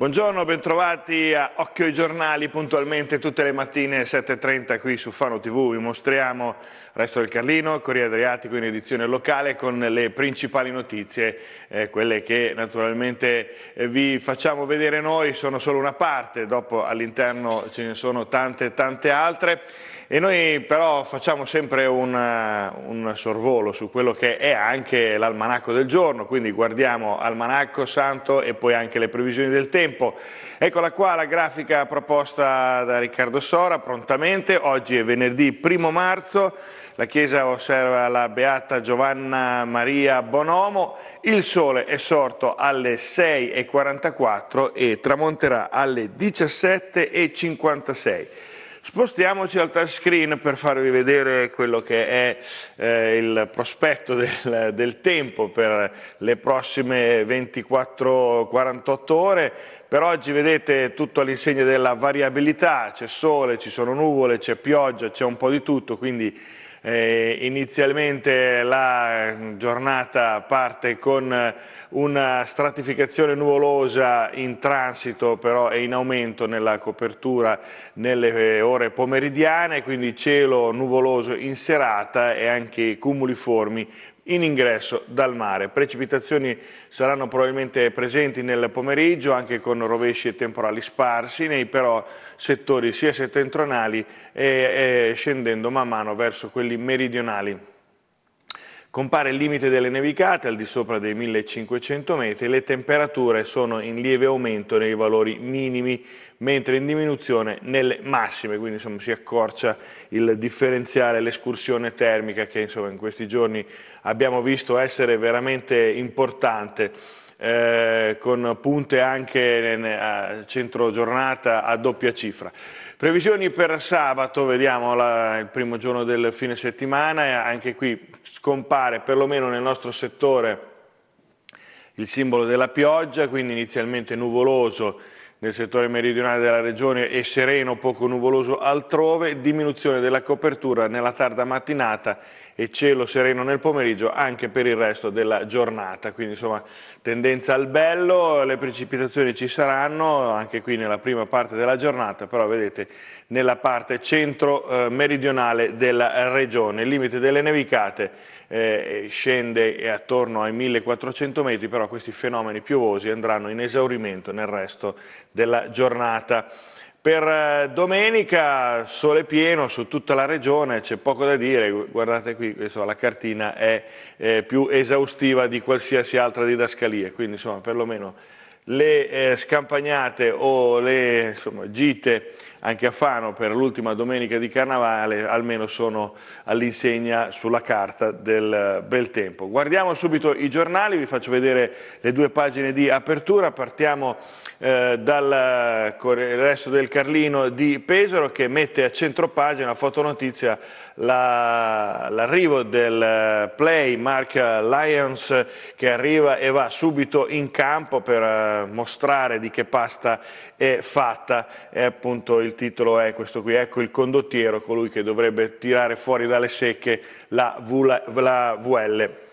Buongiorno, bentrovati a Occhio ai giornali, puntualmente tutte le mattine 7.30 qui su Fano TV. Vi mostriamo il resto del Carlino, Corriere Adriatico in edizione locale con le principali notizie. Eh, quelle che naturalmente eh, vi facciamo vedere noi sono solo una parte, dopo all'interno ce ne sono tante tante altre. E noi però facciamo sempre un, un sorvolo su quello che è anche l'almanacco del giorno, quindi guardiamo almanacco santo e poi anche le previsioni del tempo. Eccola qua la grafica proposta da Riccardo Sora prontamente, oggi è venerdì 1 marzo, la Chiesa osserva la Beata Giovanna Maria Bonomo, il sole è sorto alle 6.44 e tramonterà alle 17.56. Spostiamoci al touchscreen per farvi vedere quello che è eh, il prospetto del, del, tempo per le prossime 24-48 ore. Per oggi vedete tutto all'insegna della variabilità, c'è sole, ci sono nuvole, c'è pioggia, c'è un po' di tutto, quindi eh, inizialmente la giornata parte con una stratificazione nuvolosa in transito però è in aumento nella copertura nelle eh, ore pomeridiane, quindi cielo nuvoloso in serata e anche cumuliformi in ingresso dal mare. Precipitazioni saranno probabilmente presenti nel pomeriggio, anche con rovesci e temporali sparsi, nei però settori sia settentrionali e, e scendendo man mano verso quelli meridionali. Compare il limite delle nevicate al di sopra dei 1500 metri, le temperature sono in lieve aumento nei valori minimi, mentre in diminuzione nelle massime, quindi insomma, si accorcia il differenziale, l'escursione termica che insomma, in questi giorni abbiamo visto essere veramente importante. Eh, con punte anche a centro giornata a doppia cifra. Previsioni per sabato, vediamo la, il primo giorno del fine settimana, e anche qui scompare perlomeno nel nostro settore il simbolo della pioggia, quindi inizialmente nuvoloso nel settore meridionale della regione e sereno, poco nuvoloso altrove, diminuzione della copertura nella tarda mattinata e cielo sereno nel pomeriggio anche per il resto della giornata. Quindi insomma tendenza al bello, le precipitazioni ci saranno anche qui nella prima parte della giornata, però vedete nella parte centro-meridionale eh, della regione. Il limite delle nevicate eh, scende attorno ai 1400 metri, però questi fenomeni piovosi andranno in esaurimento nel resto della giornata. Per eh, domenica sole pieno su tutta la regione, c'è poco da dire, guardate qui, insomma, la cartina è eh, più esaustiva di qualsiasi altra didascalia, quindi insomma perlomeno le eh, scampagnate o le insomma, gite anche a Fano per l'ultima domenica di Carnavale almeno sono all'insegna sulla carta del bel tempo. Guardiamo subito i giornali, vi faccio vedere le due pagine di apertura, partiamo eh, dal eh, resto del Carlino di Pesaro che mette a centro pagina fotonotizia la, l'arrivo del eh, play Mark Lyons che arriva e va subito in campo per eh, mostrare di che pasta è fatta e appunto il titolo è questo qui, ecco il condottiero, colui che dovrebbe tirare fuori dalle secche la, v, la VL.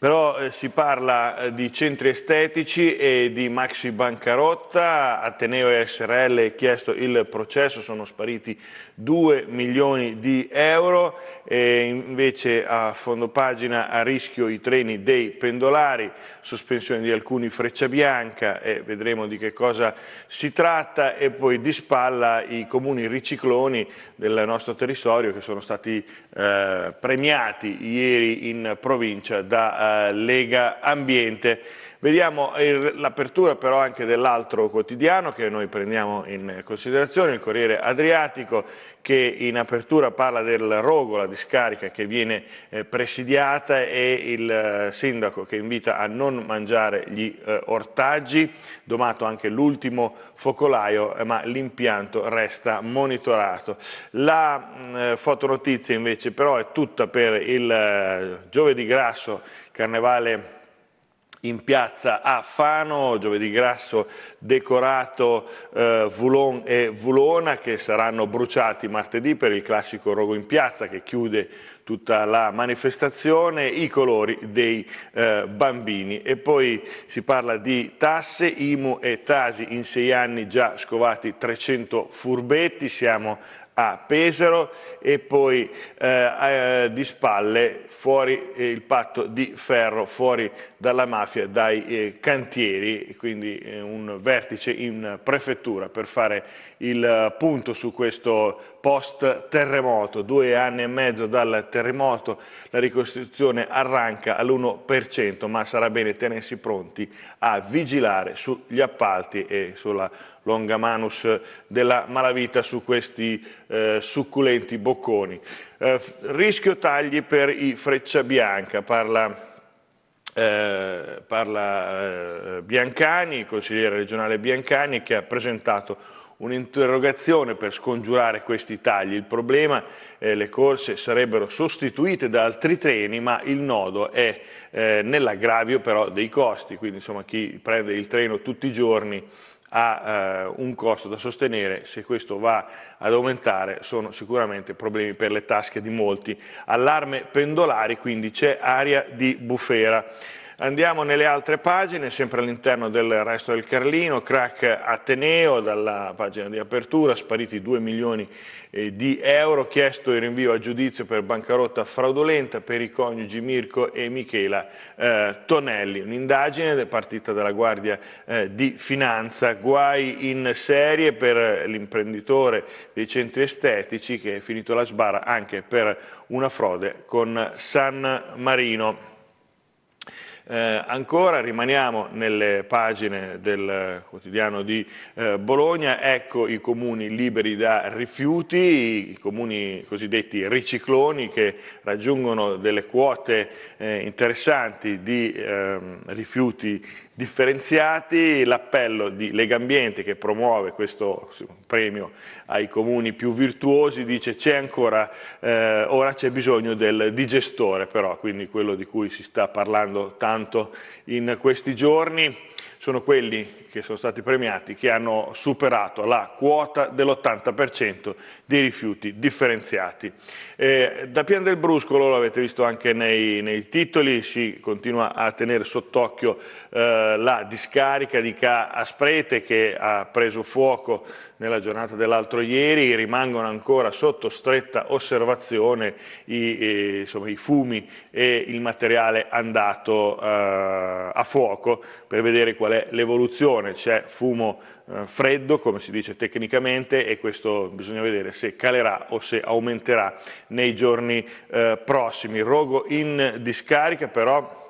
Però eh, si parla eh, di centri estetici e di maxi bancarotta, Ateneo e SRL è chiesto il processo, sono spariti 2 milioni di euro, e invece a fondo pagina a rischio i treni dei pendolari, sospensione di alcuni freccia bianca e vedremo di che cosa si tratta e poi di spalla i comuni ricicloni del nostro territorio che sono stati eh, premiati ieri in provincia da eh, Lega Ambiente. Vediamo l'apertura però anche dell'altro quotidiano che noi prendiamo in considerazione, il Corriere Adriatico, che in apertura parla del rogo, la discarica che viene eh, presidiata e il eh, sindaco che invita a non mangiare gli eh, ortaggi, domato anche l'ultimo focolaio, ma l'impianto resta monitorato. La mm, fotonotizia invece però è tutta per il giovedì grasso, carnevale in piazza a Fano, giovedì grasso decorato eh, Vulon e Vulona che saranno bruciati martedì per il classico rogo in piazza che chiude tutta la manifestazione, i colori dei eh, bambini. E poi si parla di tasse, IMU e Tasi in sei anni già scovati 300 furbetti, siamo a Pesaro e poi eh, eh, di spalle fuori eh, il patto di ferro, fuori dalla mafia, dai eh, cantieri, quindi eh, un vertice in prefettura per fare il eh, punto su questo post terremoto, due anni e mezzo dal terremoto, la ricostruzione arranca all'1%, ma sarà bene tenersi pronti a vigilare sugli appalti e sulla longa manus della malavita su questi eh, succulenti bocconi. Eh, rischio tagli per i Frecciabianca, parla eh, parla eh, Biancani, il consigliere regionale Biancani, che ha presentato un'interrogazione per scongiurare questi tagli. Il problema è eh, le corse sarebbero sostituite da altri treni, ma il nodo è eh, nell'aggravio però dei costi, quindi insomma chi prende il treno tutti i giorni ha eh, un costo da sostenere, se questo va ad aumentare sono sicuramente problemi per le tasche di molti. Allarme pendolari, quindi c'è aria di bufera. Andiamo nelle altre pagine, sempre all'interno del resto del Carlino, crack Ateneo, dalla pagina di apertura, spariti 2 milioni eh, di euro, chiesto il rinvio a giudizio per bancarotta fraudolenta per i coniugi Mirko e Michela eh, Tonelli. Un'indagine partita dalla Guardia eh, di Finanza, guai in serie per l'imprenditore dei centri estetici che è finito la sbarra anche per una frode con San Marino. Eh, ancora rimaniamo nelle pagine del quotidiano di eh, Bologna, ecco i comuni liberi da rifiuti, i comuni cosiddetti ricicloni che raggiungono delle quote eh, interessanti di ehm, rifiuti differenziati, l'appello di Legambiente che promuove questo premio ai comuni più virtuosi dice c'è ancora, eh, ora c'è bisogno del digestore però, quindi quello di cui si sta parlando tanto tanto in questi giorni sono quelli che sono stati premiati che hanno superato la quota dell'80% dei rifiuti differenziati. Eh, da Pian del Bruscolo, avete visto anche nei, nei, titoli, si continua a tenere sott'occhio eh, la discarica di Ca Asprete che ha preso fuoco nella giornata dell'altro ieri, rimangono ancora sotto stretta osservazione i, eh, insomma, i fumi e il materiale andato eh, a fuoco per vedere qual è l'evoluzione combustione c'è fumo eh, freddo, come si dice tecnicamente, e questo bisogna vedere se calerà o se aumenterà nei giorni eh, prossimi. rogo in discarica però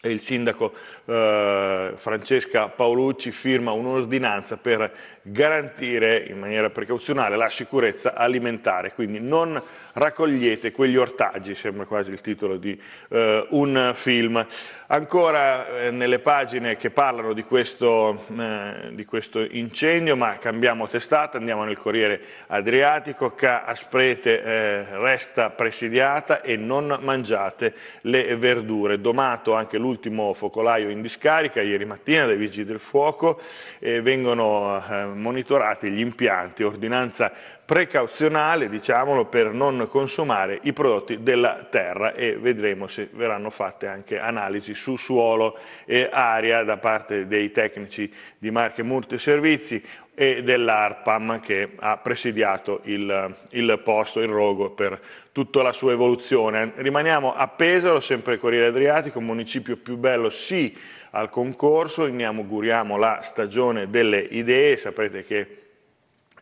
e il sindaco eh, Francesca Paolucci firma un'ordinanza per garantire in maniera precauzionale la sicurezza alimentare, quindi non raccogliete quegli ortaggi, sembra quasi il titolo di eh, un film. Ancora eh, nelle pagine che parlano di questo, eh, di questo, incendio, ma cambiamo testata, andiamo nel Corriere Adriatico, Ca Asprete eh, resta presidiata e non mangiate le verdure, domato anche lui l'ultimo focolaio in discarica ieri mattina dai Vigili del Fuoco, e vengono eh, monitorati gli impianti, ordinanza precauzionale, diciamolo, per non consumare i prodotti della terra e vedremo se verranno fatte anche analisi su suolo e aria da parte dei tecnici di Marche Murti Servizi e dell'ARPAM che ha presidiato il, il, posto, il rogo per tutta la sua evoluzione. Rimaniamo a Pesaro, sempre Corriere Adriatico, municipio più bello sì al concorso, ne auguriamo la stagione delle idee, saprete che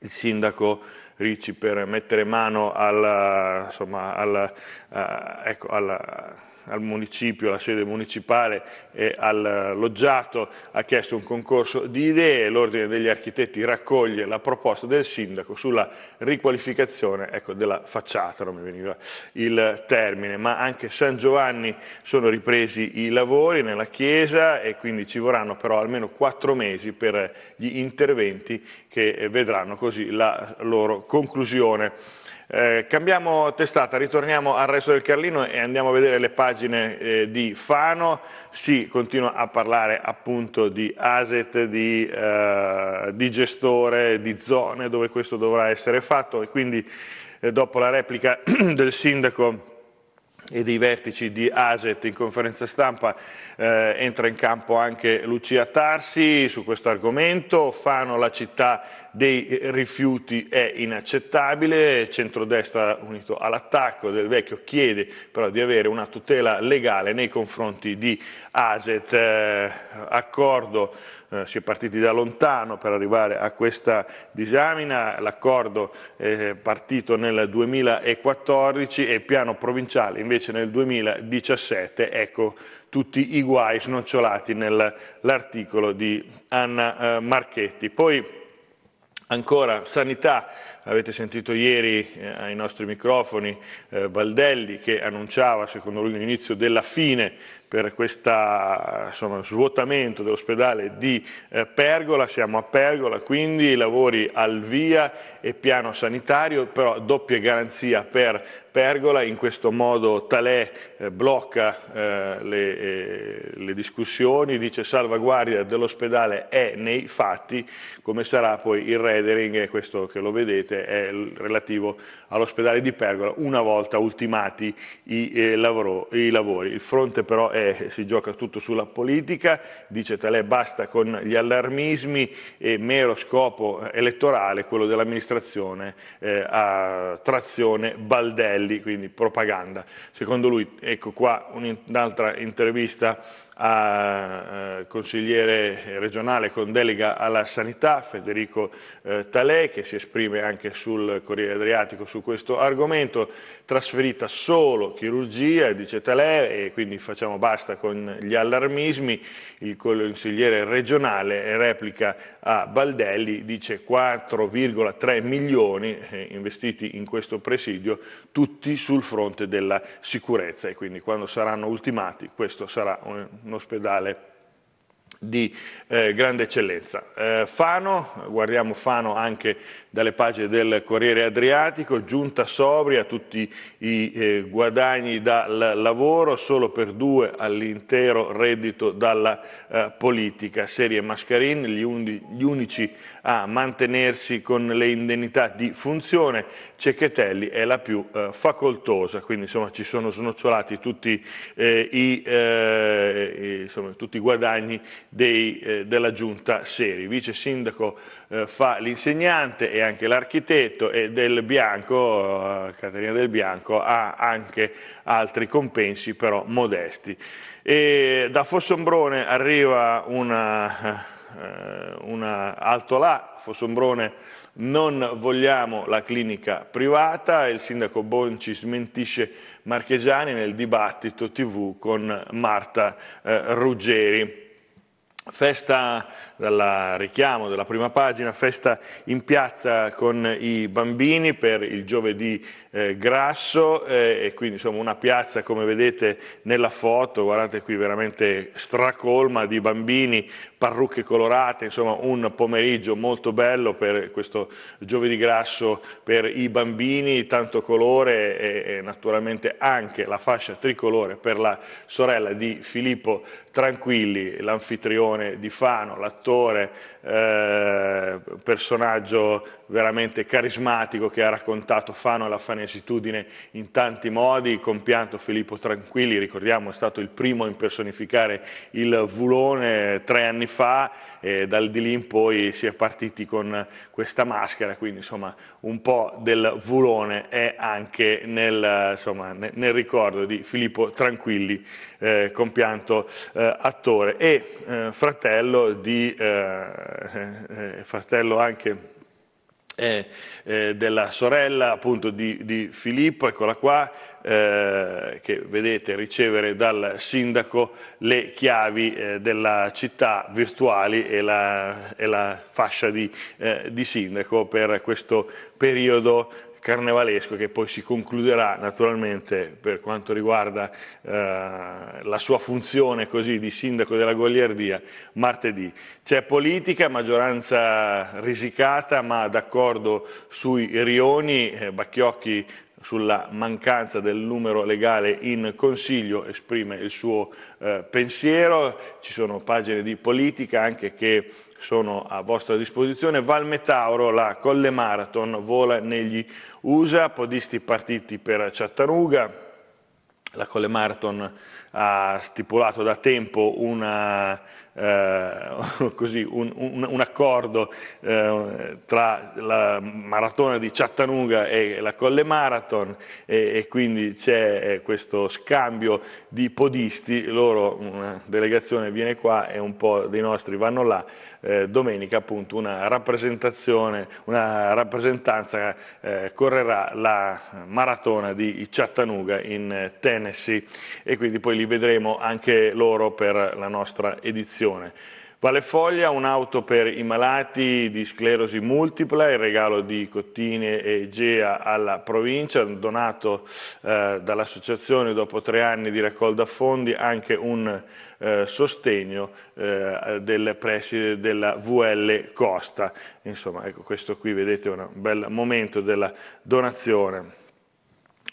il sindaco Ricci per mettere mano alla, insomma, alla, uh, eh, ecco, alla al municipio, alla sede municipale e al loggiato, ha chiesto un concorso di idee, l'Ordine degli Architetti raccoglie la proposta del sindaco sulla riqualificazione ecco, della facciata, non mi veniva il termine, ma anche San Giovanni sono ripresi i lavori nella chiesa e quindi ci vorranno però almeno quattro mesi per gli interventi che vedranno così la loro conclusione. Eh, cambiamo testata, ritorniamo al resto del Carlino e andiamo a vedere le pagine eh, di Fano. Si continua a parlare appunto di ASET, di, eh, di gestore, di zone dove questo dovrà essere fatto e quindi eh, dopo la replica del sindaco e dei vertici di ASET in conferenza stampa eh, entra in campo anche Lucia Tarsi su questo argomento, Fano la città dei eh, rifiuti è inaccettabile, centrodestra unito all'attacco del vecchio chiede però di avere una tutela legale nei confronti di ASET, eh, accordo eh, si è partiti da lontano per arrivare a questa disamina, l'accordo è partito nel 2014 e piano provinciale invece nel 2017, ecco tutti i guai snocciolati nell'articolo di Anna eh, Marchetti. Poi Ancora, sanità, Avete sentito ieri eh, ai nostri microfoni eh, Baldelli che annunciava, secondo lui, l'inizio della fine per questo svuotamento dell'ospedale di eh, Pergola. Siamo a Pergola, quindi lavori al via e piano sanitario, però doppia garanzia per Pergola. In questo modo Talè eh, blocca eh, le, eh, le discussioni, dice salvaguardia dell'ospedale è nei fatti, come sarà poi il redering, questo che lo vedete ovviamente è relativo all'ospedale di Pergola, una volta ultimati i, eh, lavoro, i lavori. Il fronte però è, si gioca tutto sulla politica, dice Talè basta con gli allarmismi e mero scopo elettorale, quello dell'amministrazione eh, a trazione Baldelli, quindi propaganda. Secondo lui, ecco qua un'altra intervista a eh, consigliere regionale con delega alla sanità, Federico eh, Talè, che si esprime anche anche sul Corriere Adriatico su questo argomento, trasferita solo chirurgia, dice Talè, e quindi facciamo basta con gli allarmismi, il consigliere regionale replica a Baldelli, dice 4,3 milioni eh, investiti in questo presidio, tutti sul fronte della sicurezza e quindi quando saranno ultimati questo sarà un ospedale di eh, grande eccellenza. Eh, Fano, guardiamo Fano anche dalle pagine del Corriere Adriatico, giunta sobria, tutti i eh, guadagni dal lavoro, solo per due all'intero reddito dalla eh, politica. Serie Mascarin, gli, undi, gli, unici a mantenersi con le indennità di funzione, Cecchetelli è la più eh, facoltosa, quindi insomma ci sono snocciolati tutti, eh, i, insomma, tutti i guadagni dei, eh, della giunta Seri. Il vice sindaco eh, fa l'insegnante e anche l'architetto e del Bianco, eh, Caterina del Bianco, ha anche altri compensi però modesti. E da Fossombrone arriva una, eh, una Altolà, Fossombrone non vogliamo la clinica privata, il sindaco Bonci smentisce Marchegiani nel dibattito tv con Marta eh, Ruggeri. Festa, dal richiamo della prima pagina, festa in piazza con i bambini per il giovedì eh, grasso eh, e quindi insomma una piazza come vedete nella foto, guardate qui veramente stracolma di bambini, parrucche colorate, insomma un pomeriggio molto bello per questo giovedì grasso per i bambini, tanto colore e, e naturalmente anche la fascia tricolore per la sorella di Filippo Tranquilli, l'anfitrione Simone Di Fano, l'attore, eh, personaggio veramente carismatico che ha raccontato Fano e la fanesitudine in tanti modi, compianto Filippo Tranquilli, ricordiamo è stato il primo a impersonificare il Vulone tre anni fa e dal di lì in poi si è partiti con questa maschera, quindi insomma un po' del Vulone è anche nel, insomma, nel ricordo di Filippo Tranquilli, eh, compianto eh, attore. E, eh, fratello, di, eh, eh, fratello anche eh, eh, della sorella appunto di, di, Filippo, eccola qua, eh, che vedete ricevere dal sindaco le chiavi eh, della città virtuali e la, e la fascia di, eh, di sindaco per questo periodo carnevalesco che poi si concluderà naturalmente per quanto riguarda eh, la sua funzione così di sindaco della Gogliardia martedì. C'è politica, maggioranza risicata ma d'accordo sui rioni, eh, Bacchiocchi sulla mancanza del numero legale in Consiglio, esprime il suo eh, pensiero, ci sono pagine di politica anche che sono a vostra disposizione. Val Metauro, la Colle Marathon, vola negli USA, podisti partiti per Chattanooga. La Colle Marathon ha stipulato da tempo una eh, così, un, un, un accordo eh, tra la maratona di Chattanooga e la Colle Marathon e, e quindi c'è eh, questo scambio di podisti, loro una delegazione viene qua e un po' dei nostri vanno là, eh, domenica appunto una rappresentazione, una rappresentanza eh, correrà la maratona di Chattanooga in eh, Tennessee e quindi poi li vedremo anche loro per la nostra edizione distribuzione. Vale Foglia, un'auto per i malati di sclerosi multipla, il regalo di Cottine e Gea alla provincia, donato eh, dall'associazione dopo tre anni di raccolta fondi anche un eh, sostegno eh, del preside della VL Costa. Insomma, ecco, questo qui vedete un bel momento della donazione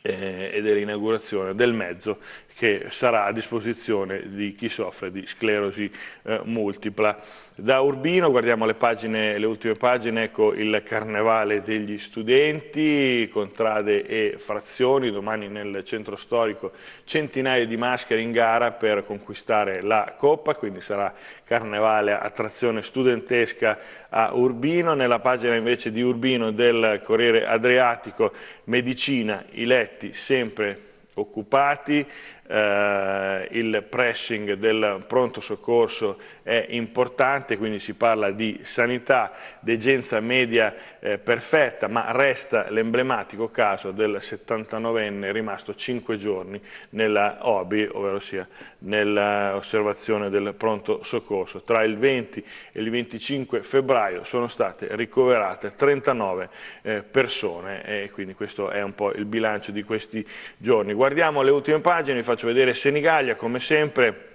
eh, e dell'inaugurazione del mezzo che sarà a disposizione di chi soffre di sclerosi eh, multipla. Da Urbino guardiamo le, pagine, le ultime pagine, ecco il carnevale degli studenti, contrade e frazioni, domani nel centro storico centinaia di maschere in gara per conquistare la Coppa, quindi sarà carnevale attrazione studentesca a Urbino, nella pagina invece di Urbino del Corriere Adriatico, medicina, i letti sempre occupati, eh, il pressing del pronto soccorso è importante, quindi si parla di sanità, degenza media eh, perfetta, ma resta l'emblematico caso del 79enne rimasto 5 giorni nella OBI, ovvero sia nell'osservazione del pronto soccorso. Tra il 20 e il 25 febbraio sono state ricoverate 39 eh, persone e quindi questo è un po' il bilancio di questi giorni. Guardiamo le ultime pagine, vi faccio vedere Senigallia, come sempre,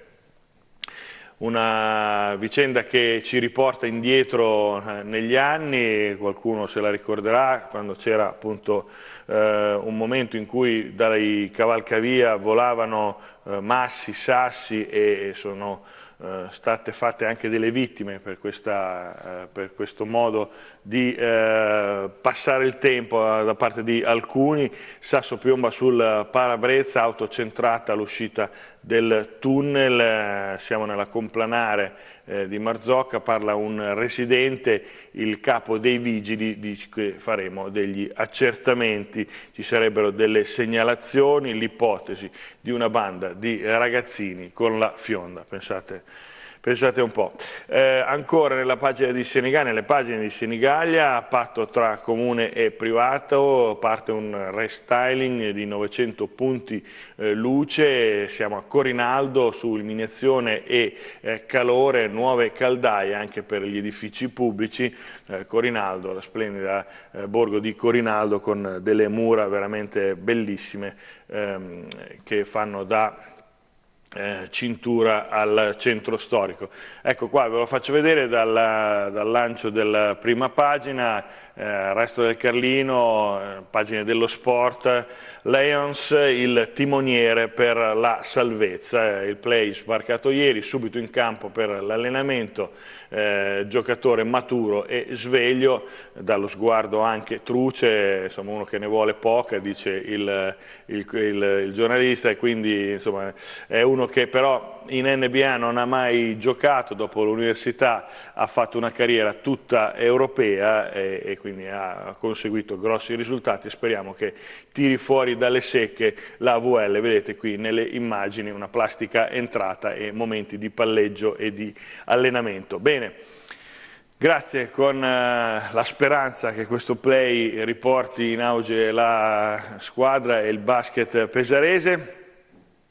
una vicenda che ci riporta indietro eh, negli anni, qualcuno se la ricorderà, quando c'era appunto eh, un momento in cui dai cavalcavia volavano eh, massi, sassi e sono eh, state fatte anche delle vittime per, questa, eh, per questo modo di eh, passare il tempo eh, da parte di alcuni, Sasso piomba sul eh, parabrezza, autocentrata all'uscita del tunnel, eh, siamo nella complanare eh, di Marzocca, parla un residente, il capo dei vigili dice che faremo degli accertamenti, ci sarebbero delle segnalazioni, l'ipotesi di una banda di ragazzini con la fionda, pensate Pensate un po'. Eh, ancora nella pagina di Senigallia, nelle pagine di Senigallia, patto tra comune e privato, parte un restyling di 900 punti eh, luce, siamo a Corinaldo su illuminazione e eh, calore, nuove caldaie anche per gli edifici pubblici, eh, Corinaldo, la splendida eh, borgo di Corinaldo con delle mura veramente bellissime ehm, che fanno da eh, cintura al centro storico. Ecco qua ve lo faccio vedere dalla, dal lancio della prima pagina, eh, Resto del Carlino, eh, pagine dello sport, Lions il timoniere per la salvezza, eh, il play sbarcato ieri, subito in campo per l'allenamento, eh, giocatore maturo e sveglio, dallo sguardo anche truce, insomma uno che ne vuole poca, dice il, il, il, il giornalista, e quindi insomma, è uno che però in NBA non ha mai giocato, dopo l'università ha fatto una carriera tutta europea e, eh, e quindi quindi ha conseguito grossi risultati, speriamo che tiri fuori dalle secche la VL, vedete qui nelle immagini una plastica entrata e momenti di palleggio e di allenamento. Bene. Grazie, con eh, la speranza che questo play riporti in auge la squadra e il basket pesarese.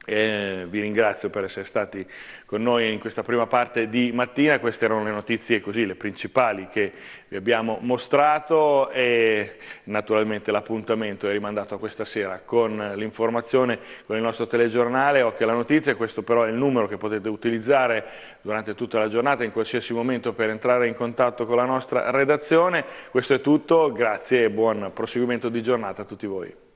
Eh, vi ringrazio per essere stati con noi in questa prima parte di mattina, queste erano le notizie così, le principali che vi abbiamo mostrato e naturalmente l'appuntamento è rimandato a questa sera con l'informazione, con il nostro telegiornale, occhio alla notizia, questo però è il numero che potete utilizzare durante tutta la giornata, in qualsiasi momento per entrare in contatto con la nostra redazione, questo è tutto, grazie e buon proseguimento di giornata a tutti voi.